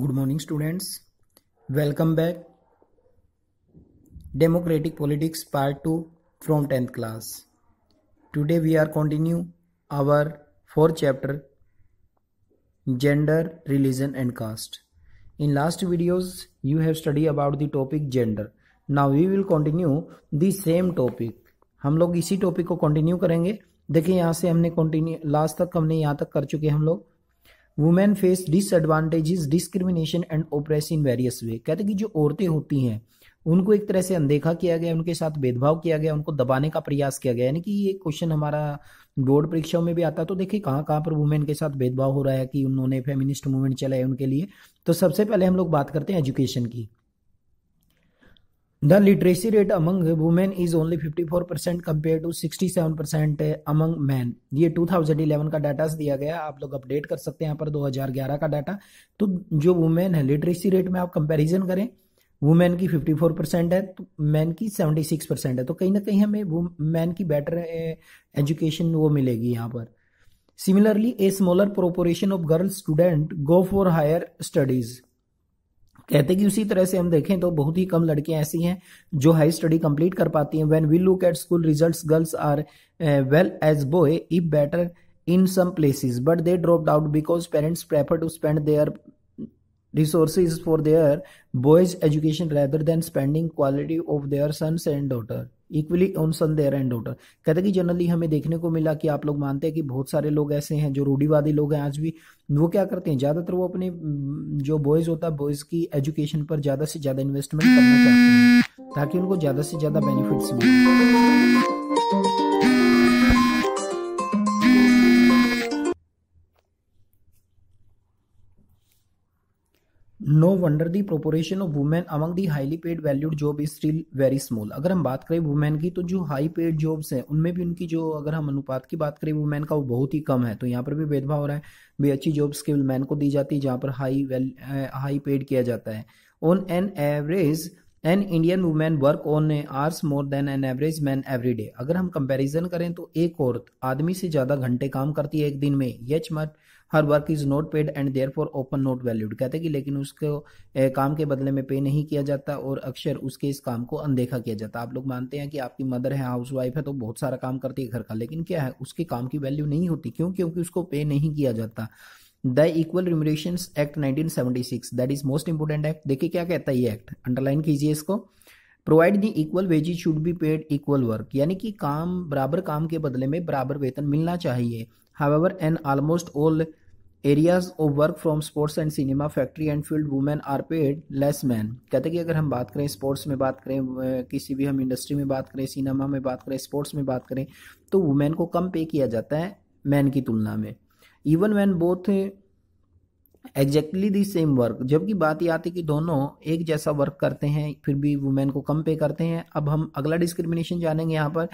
Good morning students welcome back democratic politics part two from tenth class today we are continue our four chapter gender religion and caste in last videos you have study about the topic gender now we will continue the same topic हम लोग इसी topic को continue करेंगे देखिए यहाँ से हमने continue last तक हमने यहाँ तक कर चुके हम लोग women face disadvantages discrimination and oppress in various way कहते कि जो औरतें होती हैं उनको एक तरह से अनदेखा किया गया उनके साथ भेदभाव किया गया उनको दबाने का प्रयास किया गया यानी कि ये क्वेश्चन हमारा बोर्ड परीक्षाओं में भी आता तो देखिए कहाँ कहाँ पर वुमेन के साथ भेदभाव हो रहा है कि उन्होंने फेमिनिस्ट मूवमेंट चलाए उनके लिए तो सबसे पहले हम लोग बात करते हैं एजुकेशन की the literacy rate among women is only 54% compare to 67% among man ये 2011 का डाटा दिया गया आप लोग अपडेट कर सकते हैं यहाँ पर 2011 का डाटा तो जो वुमेन है लिटरेसी रेट में आप कंपैरिजन करें वुमेन की 54 परसेंट है तो मैन की 76 परसेंट है तो कहीं ना कहीं हमें मैन की बेटर एजुकेशन वो मिलेगी यहाँ पर similarly a smaller proportion of girls student go for higher studies कहते कि उसी तरह से हम देखें तो बहुत ही कम लड़कियां ऐसी हैं जो हाई स्टडी कंप्लीट कर पाती हैं when we look at school results girls are well as boy if better in some places but they drop out because parents prefer to spend their resources for their boys education rather than spending quality of their sons and daughter equally on son their and daughter कहते हैं कि generally हमें देखने को मिला कि आप लोग मानते हैं कि बहुत सारे लोग ऐसे हैं जो रूढ़ीवादी लोग हैं आज भी वो क्या करते हैं ज़्यादातर वो अपने जो बॉयज़ होता है बॉयज़ की एजुकेशन पर ज़्यादा से ज़्यादा इन्वेस्टमेंट करना चाहते हैं ताकि उनको ज़्यादा से ज़्यादा बेनिफिट्स मिले no wonder the proportion of women among the highly paid valued job is still very small अगर हम बात करें वुमेन की तो जो हाई पेड जॉब्स हैं उनमें भी उनकी जो अगर हम अनुपात की बात करें वुमेन का वो बहुत ही कम है तो यहाँ पर भी भेदभाव हो रहा है भी अच्छी जॉब्स केवल मैन को दी जाती है जहाँ पर हाई वेल हाई पेड किया जाता है on an average an Indian women work on hours more than an average man every day अगर हम कंपेरिजन करें तो एक औरत आदमी से ज़्यादा घंटे काम करती है एक दिन में such much her work is not paid and therefore often not valued कहते हैं कि लेकिन उसको काम के बदले में पे नहीं किया जाता और अक्सर उसके इस काम को अनदेखा किया जाता आप लोग मानते हैं कि आपकी मदर है हाउस वाइफ है तो बहुत सारा काम करती है घर का लेकिन क्या है उसके काम की वैल्यू नहीं होती क्यों क्योंकि उसको पे नहीं किया जाता the equal remuneration act 1976 that is most important act देखिए क्या कहता है ये एक्ट अंडरलाइन कीजिए इसको provide the equal wages should be paid equal work यानी कि काम बराबर काम के बदले में बराबर वेतन मिलना चाहिए however an almost all areas of work from sports and cinema factory and field women are paid less man कहते हैं कि अगर हम बात करें स्पोर्ट्स में बात करें किसी भी हम इंडस्ट्री में बात करें सिनेमा में बात करें स्पोर्ट्स में बात करें तो वुमेन को कम पे किया जाता है मैन की तुलना में even man both exactly the same work जबकि बात ये आती है कि दोनों एक जैसा वर्क करते हैं फिर भी वुमेन को कम पे करते हैं अब हम अगला डिस्क्रिमिनेशन जानेंगे यहाँ पर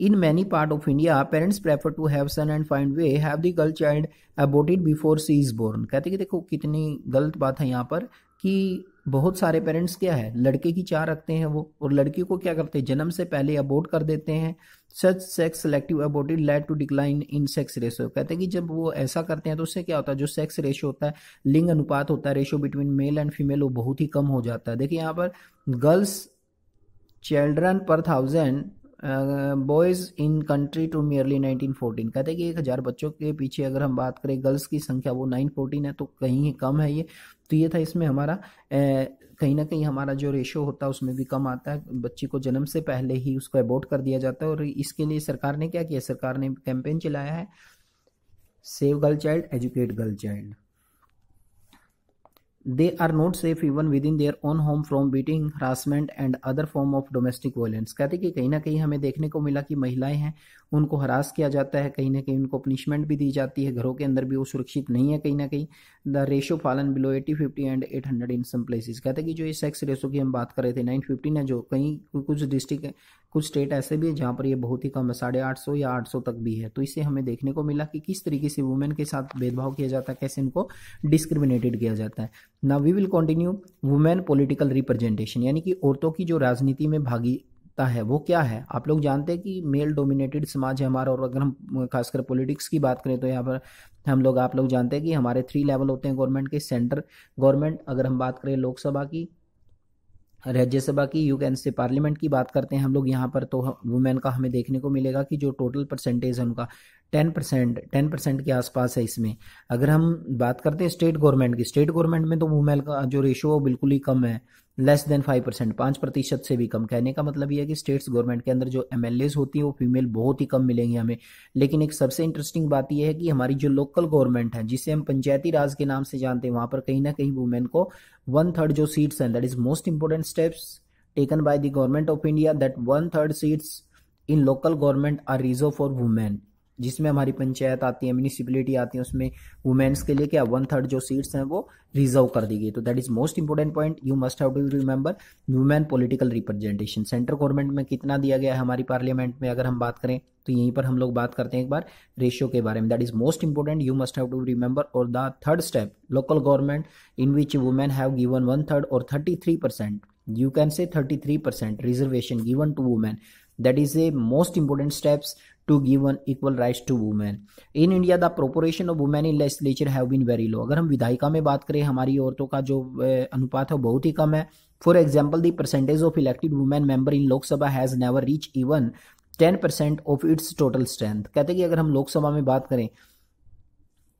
in many part of India parents prefer to have son and find way have the girl child aborted before she is born कहते कि देखो कितनी गलत बात है यहाँ पर कि बहुत सारे पेरेंट्स क्या है लड़के की चाह रखते हैं वो और लड़की को क्या करते हैं जन्म से पहले अबोर्ट कर देते हैं such sex selective aborted led to decline in sex ratio कहते हैं कि जब वो ऐसा करते हैं तो उससे क्या होता है जो सेक्स रेशो होता है लिंग अनुपात होता है ratio between male and female वो बहुत ही कम हो जाता है देखिए यहाँ पर girls children per thousand boys in country two nineteen fourteen कहते हैं कि एक हज़ार बच्चों के पीछे अगर हम बात करें गर्ल्स की संख्या वो नाइन फोर्टीन है तो कहीं कम है ये तो ये था इसमें हमारा कहीं ना कहीं हमारा जो रेशो होता है उसमें भी कम आता है बच्ची को जन्म से पहले ही उसको अबोट कर दिया जाता है और इसके लिए सरकार ने क्या किया सरकार ने कैंपेन चलाया है save girl child educate girl child They are not safe even within their own home from beating, harassment and other form of domestic violence. कहते कि कहीं ना कहीं हमें देखने को मिला कि महिलाएं हैं उनको हरास किया जाता है कहीं ना कहीं उनको पनिशमेंट भी दी जाती है घरों के अंदर भी वो सुरक्षित नहीं है कहीं ना कहीं the ratio fallen below eighty fifty and eight hundred in some places कहते कि जो ये सेक्स रेशो की हम बात कर रहे थे नाइन फिफ्टीन है जो कहीं कुछ डिस्ट्रिक्ट कुछ स्टेट ऐसे भी है जहाँ पर ये बहुत ही कम है साढ़े आठ सौ या आठ सौ तक भी है तो इससे हमें देखने को मिला कि किस तरीके से वुमेन के साथ भेदभाव किया जाता है कैसे इनको डिस्क्रिमिनेटेड किया जाता है ना we will continue women political representation यानी कि औरतों की जो राजनीति में भागी ता है वो क्या है आप लोग जानते हैं कि मेल डोमिनेटेड समाज है हमारा और अगर हम खासकर पॉलिटिक्स की बात करें तो यहाँ पर हम लोग आप लोग जानते हैं कि हमारे थ्री लेवल होते हैं गवर्नमेंट के सेंटर गवर्नमेंट अगर हम बात करें लोकसभा की राज्यसभा की यू कैन से पार्लियामेंट की बात करते हैं हम लोग यहाँ पर तो वुमेन का हमें देखने को मिलेगा कि जो टोटल परसेंटेज है उनका टेन परसेंट टेन परसेंट के आसपास है इसमें अगर हम बात करते हैं स्टेट गवर्नमेंट की स्टेट गवर्नमेंट में तो वुमेन का जो रेशो है बिल्कुल ही कम है लेस देन फाइव परसेंट पाँच प्रतिशत से भी कम कहने का मतलब यह है कि स्टेट्स गवर्नमेंट के अंदर जो एम होती हैं वो फीमेल बहुत ही कम मिलेंगी हमें लेकिन एक सबसे इंटरेस्टिंग बात यह है कि हमारी जो लोकल गवर्नमेंट है जिसे हम पंचायती राज के नाम से जानते हैं वहां पर कहीं ना कहीं वुमेन को वन थर्ड जो सीट्स हैं that is most important steps taken by the government of India that one third seats in local government are reserve for women जिसमें हमारी पंचायत आती है म्यूनिसिपलिटी आती है उसमें वुमेन्स के लिए क्या वन थर्ड जो सीट्स हैं वो रिजर्व कर दी गई तो that is most important point you must have to remember women political representation central government में कितना दिया गया है हमारी पार्लियामेंट में अगर हम बात करें तो यहीं पर हम लोग बात करते हैं एक बार रेशियो के बारे में that is most important you must have to remember और the third step local government in which women have given one third और thirty three percent you can say thirty three percent reservation given to women that is a most important steps to give one equal rights to women in India the proportion of women in legislature have been very low अगर हम विधायिका में बात करें हमारी औरतों का जो अनुपात है बहुत ही कम है for example the percentage of elected women member in Lok Sabha has never reach even ten percent of its total strength कहते हैं कि अगर हम लोकसभा में बात करें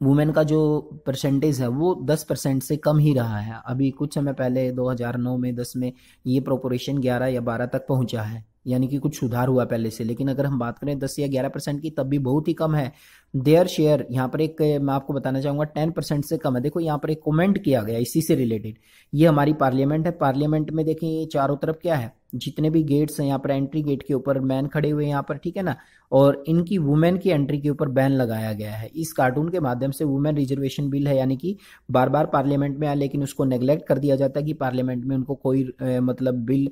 वुमेन का जो परसेंटेज है वो 10 परसेंट से कम ही रहा है अभी कुछ समय पहले 2009 में 10 में ये प्रोपोरेशन 11 या 12 तक पहुंचा है यानी कि कुछ सुधार हुआ पहले से लेकिन अगर हम बात करें 10 या 11 परसेंट की तब भी बहुत ही कम है देयर शेयर यहाँ पर एक मैं आपको बताना चाहूँगा 10 परसेंट से कम है देखो यहाँ पर एक कमेंट किया गया इसी से रिलेटेड ये हमारी पार्लियामेंट है पार्लियामेंट में देखें चारों तरफ क्या है जितने भी गेट्स हैं यहाँ पर एंट्री गेट के ऊपर मैन खड़े हुए हैं यहाँ पर ठीक है ना और इनकी वुमेन की एंट्री के ऊपर बैन लगाया गया है इस कार्टून के माध्यम से वुमेन रिजर्वेशन बिल है यानी कि बार बार पार्लियामेंट में आया लेकिन उसको नेग्लेक्ट कर दिया जाता है कि पार्लियामेंट में उनको कोई ए, मतलब बिल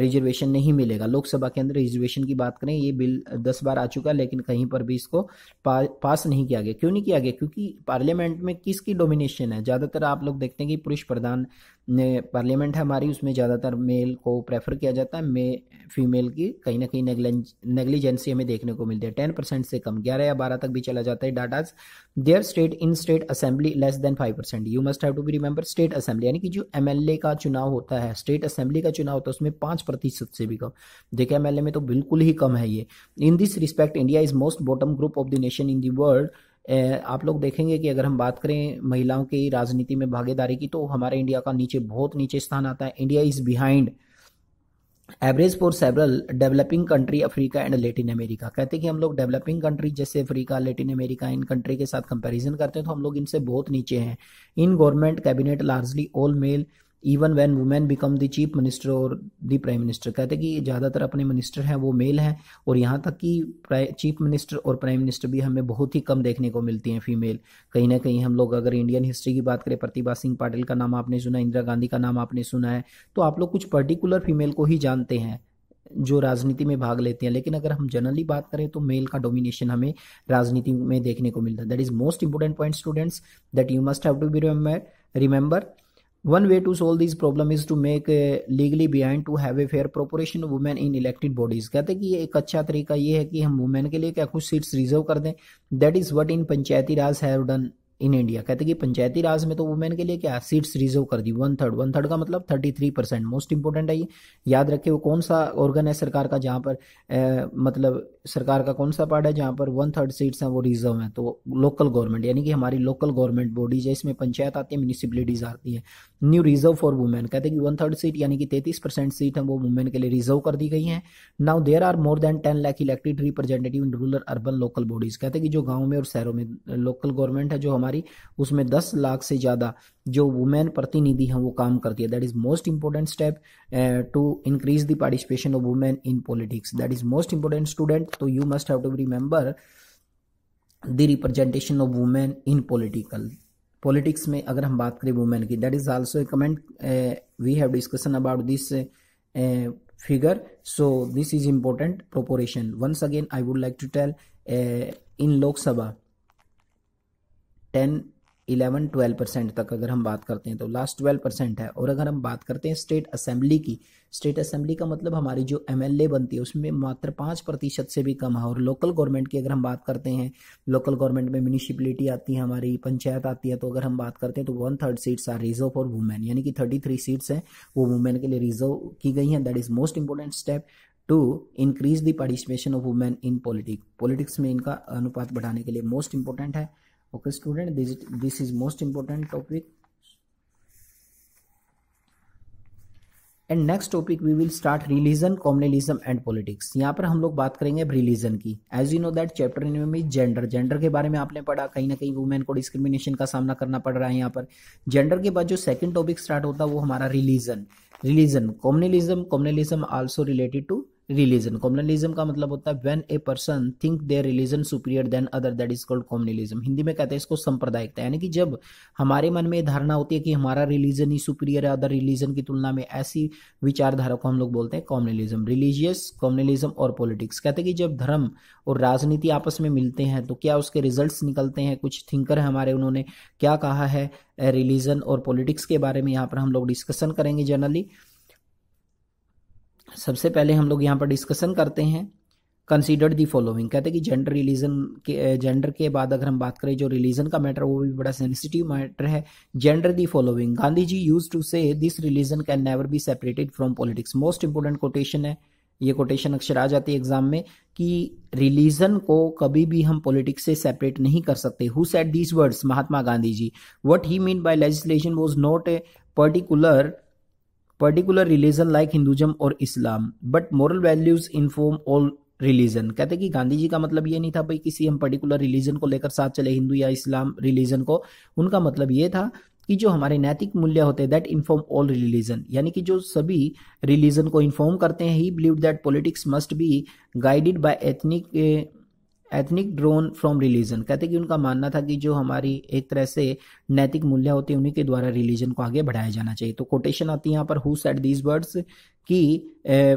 रिजर्वेशन नहीं मिलेगा लोकसभा के अंदर रिजर्वेशन की बात करें ये बिल दस बार आ चुका लेकिन कहीं पर भी इसको पा, पास नहीं किया गया क्यों नहीं किया गया क्योंकि पार्लियामेंट में किसकी डोमिनेशन है ज़्यादातर आप लोग देखते हैं कि पुरुष प्रधान पार्लियामेंट है हमारी उसमें ज़्यादातर मेल को प्रेफर किया जाता है मे फीमेल की कहीं ना कहीं नेगलिजेंसी हमें देखने को मिलती है टेन परसेंट से कम ग्यारह या बारह तक भी चला जाता है datas there state in state assembly less than five percent you must have to be remember state assembly यानी कि जो एम का चुनाव होता है स्टेट असेंबली का चुनाव होता है उसमें पाँच प्रतिशत से भी कम देखिए एम में तो बिल्कुल ही कम है ये in this respect India is most bottom group of the nation in the world आप लोग देखेंगे कि अगर हम बात करें महिलाओं की राजनीति में भागीदारी की तो हमारे इंडिया का नीचे बहुत नीचे स्थान आता है India is behind average for several developing country Africa and Latin America कहते हैं कि हम लोग डेवलपिंग कंट्री जैसे अफ्रीका लेटिन अमेरिका इन कंट्री के साथ कंपैरिजन करते हैं तो हम लोग इनसे बहुत नीचे हैं in government cabinet largely all male even when women become the chief minister और द प्राइम मिनिस्टर कहते हैं कि ज़्यादातर अपने मिनिस्टर हैं वो मेल हैं और यहाँ तक कि चीफ मिनिस्टर और प्राइम मिनिस्टर भी हमें बहुत ही कम देखने को मिलती हैं फीमेल कहीं ना कहीं हम लोग अगर इंडियन हिस्ट्री की बात करें प्रतिभा सिंह पाटिल का नाम आपने सुना इंदिरा गांधी का नाम आपने सुना है तो आप लोग कुछ पर्टिकुलर फीमेल को ही जानते हैं जो राजनीति में भाग लेते हैं लेकिन अगर हम जनरली बात करें तो मेल का डोमिनेशन हमें राजनीति में देखने को मिलता है that is most important point students that you must have to be remember one way to solve this problem is to make legally behind to have a fair proportion women in elected bodies कहते कि ये एक अच्छा तरीका ये है कि हम वुमेन के लिए क्या कुछ सीट्स रिजर्व कर दें that is what in panchayati raj have done in India कहते कि पंचायती राज में तो वुमेन के लिए क्या सीट्स रिजर्व कर दी वन थर्ड वन थर्ड का मतलब thirty three percent most important है ये याद रखे वो कौन सा ऑर्गन है सरकार का जहाँ पर ए, मतलब सरकार का कौन सा पार्ट है जहाँ पर वन थर्ड सीट्स हैं वो रिजर्व हैं तो लोकल गवर्नमेंट यानी कि हमारी लोकल गवर्नमेंट बॉडीज है इसमें पंचायत आती है म्यूनिसिपलिटीज आती है न्यू रिजर्व फॉर वुमेन कहते कि वन थर्ड सीट यानी कि तैतीस परसेंट सीट है वो वुमेन के लिए रिजर्व कर दी गई हैं now there are more than ten lakh elected representative in rural urban local bodies कहते हैं कि जो गाँव में और शहरों में लोकल गवर्नमेंट है जो हमारे हमारी उसमें दस लाख से ज़्यादा जो वुमेन प्रतिनिधि हैं वो काम करती है that is most important step to increase the participation of women in politics that is most important student तो you must have to remember the representation of women in political politics में अगर हम बात करें वुमेन की that is also a comment we have discussion about this figure so this is important proportion once again I would like to tell in Lok Sabha ten eleven twelve percent तक अगर हम बात करते हैं तो लास्ट ट्वेल्व परसेंट है और अगर हम बात करते हैं स्टेट असेंबली की स्टेट असेंबली का मतलब हमारी जो एम बनती है उसमें मात्र पाँच प्रतिशत से भी कम है और लोकल गवर्नमेंट की अगर हम बात करते हैं लोकल गवर्नमेंट में म्यूनिसिपलिटी आती है हमारी पंचायत आती है तो अगर हम बात करते हैं तो one third seats are reserve for women यानी कि थर्टी थ्री सीट्स हैं वो वुमेन के लिए रिजर्व की गई हैं that is most important step to increase the participation of women in politics politics में इनका अनुपात बढ़ाने के लिए मोस्ट इंपॉर्टेंट है okay student this is, this is most important topic and next topic we will start religion communalism and politics यहाँ पर हम लोग बात करेंगे रिलीजन की as you know that chapter में जेंडर जेंडर के बारे में आपने पढ़ा कहीं ना कहीं वुमेन को डिस्क्रिमिनेशन का सामना करना पड़ रहा है यहाँ पर जेंडर के बाद जो सेकंड टॉपिक स्टार्ट होता है वो हमारा religion religion communalism communalism also related to religion communalism का मतलब होता है when a person think their religion superior than other that is called communalism Hindi में कहते हैं इसको सांप्रदायिकता यानी कि जब हमारे मन में धारणा होती है कि हमारा रिलीजन ही सुपीरियर है अदर रिलीजन की तुलना में ऐसी विचारधारा को हम लोग बोलते हैं कॉम्युनलिज्म रिलीजियस कॉम्युनलिज्म और पॉलिटिक्स कहते हैं कि जब धर्म और राजनीति आपस में मिलते हैं तो क्या उसके रिजल्ट निकलते हैं कुछ थिंकर हमारे उन्होंने क्या कहा है रिलीजन और पॉलिटिक्स के बारे में यहाँ पर हम लोग डिस्कशन करेंगे जनरली सबसे पहले हम लोग यहाँ पर डिस्कशन करते हैं कंसीडर दी फॉलोइंग कहते हैं कि जेंडर रिलीजन के जेंडर के बाद अगर हम बात करें जो रिलीजन का मैटर वो भी बड़ा सेंसिटिव मैटर है gender the following Gandhi ji use to say this religion can never be separated from politics most important quotation है ये कोटेशन अक्सर आ जाती है एग्जाम में कि रिलीजन को कभी भी हम पॉलिटिक्स से सेपरेट नहीं कर सकते who set these words Mahatma Gandhi ji what he mean by legislation was not a particular particular religion like Hinduism और Islam but moral values inform all religion कहते कि गांधी जी का मतलब ये नहीं था भाई किसी हम पर्टिकुलर रिलीजन को लेकर साथ चले हिंदू या इस्लाम रिलीजन को उनका मतलब ये था कि जो हमारे नैतिक मूल्य होते हैं दैट इन्फॉर्म ऑल रिलीजन यानी कि जो सभी रिलीजन को इन्फॉर्म करते हैं he believe that politics must be guided by ethnic ethnic drawn from religion कहते कि उनका मानना था कि जो हमारी एक तरह से नैतिक मूल्य होते हैं उन्हीं के द्वारा रिलीजन को आगे बढ़ाया जाना चाहिए तो कोटेशन आती है यहाँ पर हु सेट दीज वर्ड्स कि ए,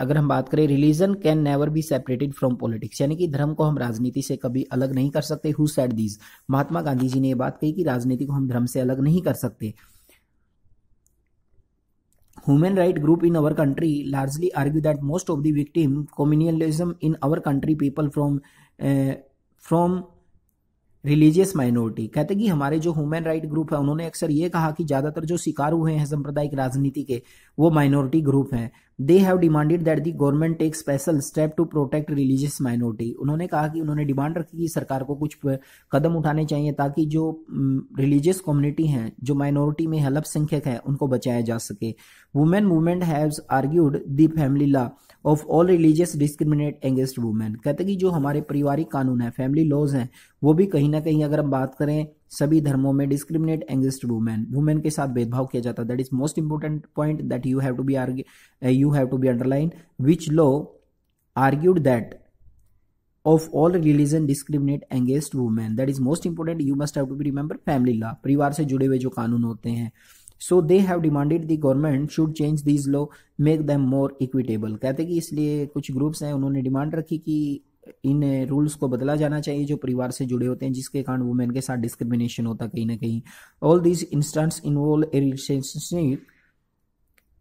अगर हम बात करें religion can never be separated from politics यानी कि धर्म को हम राजनीति से कभी अलग नहीं कर सकते who set these Mahatma Gandhi ji ने ये बात कही कि राजनीति को हम धर्म से अलग नहीं कर सकते human right group in our country largely argue that most of the victim communalism in our country people from from religious minority कहते कि हमारे जो ह्यूमन राइट ग्रुप है उन्होंने अक्सर ये कहा कि ज़्यादातर जो शिकार हुए हैं सांप्रदायिक राजनीति के वो माइनॉरिटी ग्रुप हैं they have demanded that the government take special step to protect religious minority उन्होंने कहा कि उन्होंने डिमांड रखी कि सरकार को कुछ कदम उठाने चाहिए ताकि जो रिलीजियस कम्युनिटी हैं जो माइनॉरिटी में अल्पसंख्यक हैं उनको बचाया जा सके women movement have argued the family law of all religious discriminate against women कहते कि जो हमारे पारिवारिक कानून है फैमिली लॉज हैं वो भी कहीं ना कहीं अगर हम बात करें सभी धर्मों में डिस्क्रिमिनेट एग्जिस्ट वुमेन वुमेन के साथ भेदभाव किया जाता है that is most important point that you have to be you have to be underline which law argued that of all religion discriminate against women that is most important you must have to be remember family law परिवार से जुड़े हुए जो कानून होते हैं so they have demanded the government should change these law make them more equitable कहते कि इसलिए कुछ ग्रुप्स हैं उन्होंने डिमांड रखी कि इन रूल्स को बदला जाना चाहिए जो परिवार से जुड़े होते हैं जिसके कारण वुमेन के साथ डिस्क्रिमिनेशन होता कहीं ना कहीं all these instances involve a relationship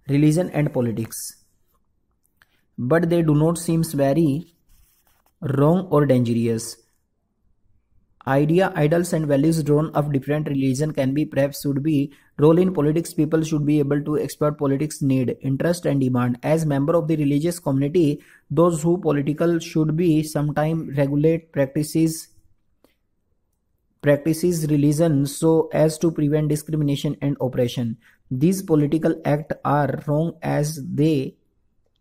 religion and politics but they do not seems very wrong और dangerous idea, ideals and values drawn of different religion can be perhaps should be role in politics. People should be able to exploit politics need, interest and demand. As member of the religious community, those who political should be sometime regulate practices practices religion so as to prevent discrimination and oppression. These political acts are wrong as they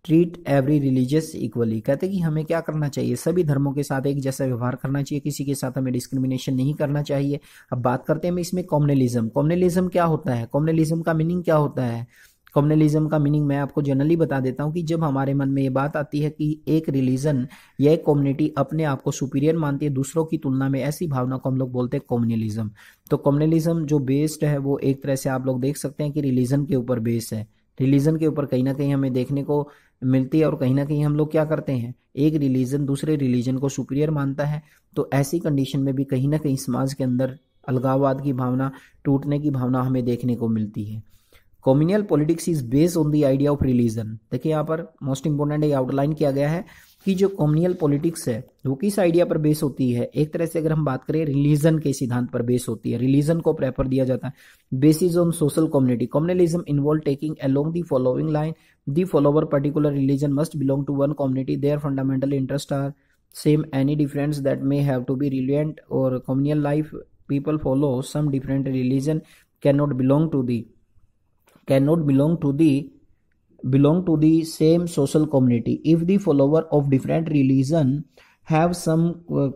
treat every religious equally कहते हैं कि हमें क्या करना चाहिए सभी धर्मों के साथ एक जैसा व्यवहार करना चाहिए किसी के साथ हमें डिस्क्रिमिनेशन नहीं करना चाहिए अब बात करते हैं हम इसमें कॉम्युनलिज्म कॉम्युनलिज्म क्या होता है कॉम्युनलिज्म का मीनिंग क्या होता है कॉम्युनलिज्म का मीनिंग मैं आपको जनरली बता देता हूँ कि जब हमारे मन में ये बात आती है कि एक रिलीजन या एक कम्युनिटी अपने आप को सुपीरियर मानती है दूसरों की तुलना में ऐसी भावना को हम लोग बोलते हैं कॉम्युनलिज्म तो कॉम्युनलिज्म जो बेस्ड है वो एक तरह से आप लोग देख सकते हैं कि रिलीजन के ऊपर बेस्ड है रिलीजन के ऊपर कहीं ना कहीं हमें देखने को मिलती है और कहीं ना कहीं हम लोग क्या करते हैं एक रिलीजन दूसरे रिलीजन को सुपीरियर मानता है तो ऐसी कंडीशन में भी कहीं ना कहीं समाज के अंदर अलगाववाद की भावना टूटने की भावना हमें देखने को मिलती है communal politics is based on the idea of religion देखिए यहाँ पर मोस्ट इंपॉर्टेंट ये आउटलाइन किया गया है कि जो कॉम्युनियल पॉलिटिक्स है वो किस आइडिया पर बेस होती है एक तरह से अगर हम बात करें रिलीजन के सिद्धांत पर बेस होती है रिलीजन को प्रेफर दिया जाता है basis on social community communalism involve taking along the following line the follower particular religion must belong to one community their fundamental interest are same any difference that may have to be irrelevant और communal life people follow some different religion can not belong to the can not belong to the belong to the same social community if the follower of different religion have some uh,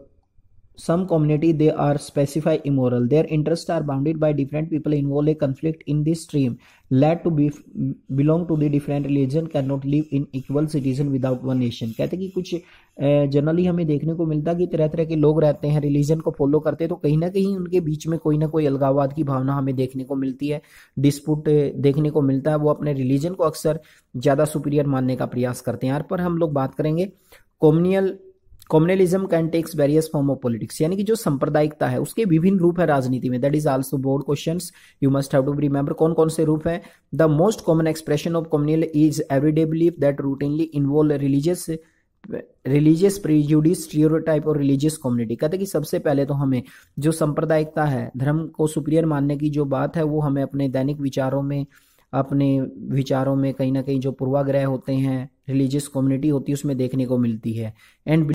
some community they are specify immoral their interests are bounded by different people involved a conflict in this stream led to be belong to the different religion cannot live in equal citizen without one nation कहते कि कुछ generally हमें देखने को मिलता कि तरह तरह के लोग रहते हैं रिलीजन को फॉलो करते हैं तो कहीं ना कहीं उनके बीच में कोई ना कोई अलगाववाद की भावना हमें देखने को मिलती है डिस्प्यूट देखने को मिलता है वो अपने रिलीजन को अक्सर ज़्यादा सुपीरियर मानने का प्रयास करते हैं यार पर हम लोग बात करेंगे communal communalism can takes various form of politics यानी कि जो सांप्रदायिकता है उसके विभिन्न रूप है राजनीति में that is also board question you must have to remember कौन कौन से रूप है the most common expression of communal is everyday believe that routinely involve religious religious prejudice type और रिलीजियस कम्युनिटी कहते कि सबसे पहले तो हमें जो सांप्रदायिकता है धर्म को सुपीरियर मानने की जो बात है वो हमें अपने दैनिक विचारों में अपने विचारों में कहीं ना कहीं जो पूर्वाग्रह होते हैं रिलीजियस कम्युनिटी होती है उसमें देखने को मिलती है एंड